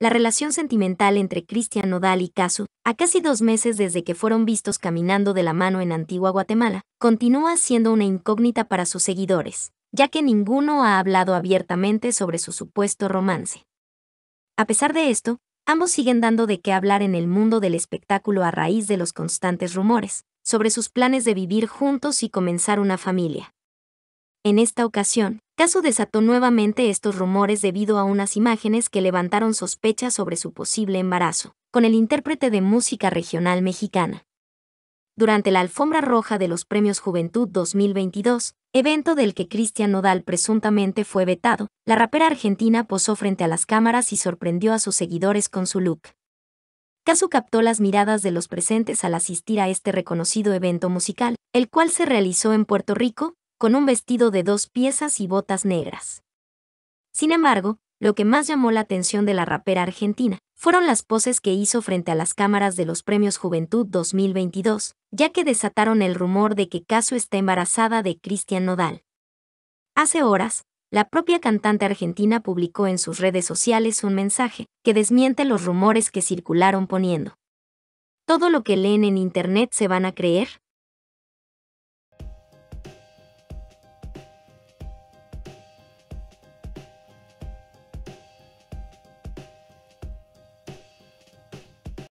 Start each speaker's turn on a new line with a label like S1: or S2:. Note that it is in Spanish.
S1: la relación sentimental entre Cristian Nodal y Casu, a casi dos meses desde que fueron vistos caminando de la mano en Antigua Guatemala, continúa siendo una incógnita para sus seguidores, ya que ninguno ha hablado abiertamente sobre su supuesto romance. A pesar de esto, ambos siguen dando de qué hablar en el mundo del espectáculo a raíz de los constantes rumores, sobre sus planes de vivir juntos y comenzar una familia. En esta ocasión, caso desató nuevamente estos rumores debido a unas imágenes que levantaron sospechas sobre su posible embarazo, con el intérprete de música regional mexicana. Durante la alfombra roja de los Premios Juventud 2022, evento del que Cristian Nodal presuntamente fue vetado, la rapera argentina posó frente a las cámaras y sorprendió a sus seguidores con su look. Casu captó las miradas de los presentes al asistir a este reconocido evento musical, el cual se realizó en Puerto Rico, con un vestido de dos piezas y botas negras. Sin embargo, lo que más llamó la atención de la rapera argentina fueron las poses que hizo frente a las cámaras de los Premios Juventud 2022, ya que desataron el rumor de que Caso está embarazada de Cristian Nodal. Hace horas, la propia cantante argentina publicó en sus redes sociales un mensaje que desmiente los rumores que circularon poniendo. Todo lo que leen en Internet se van a creer,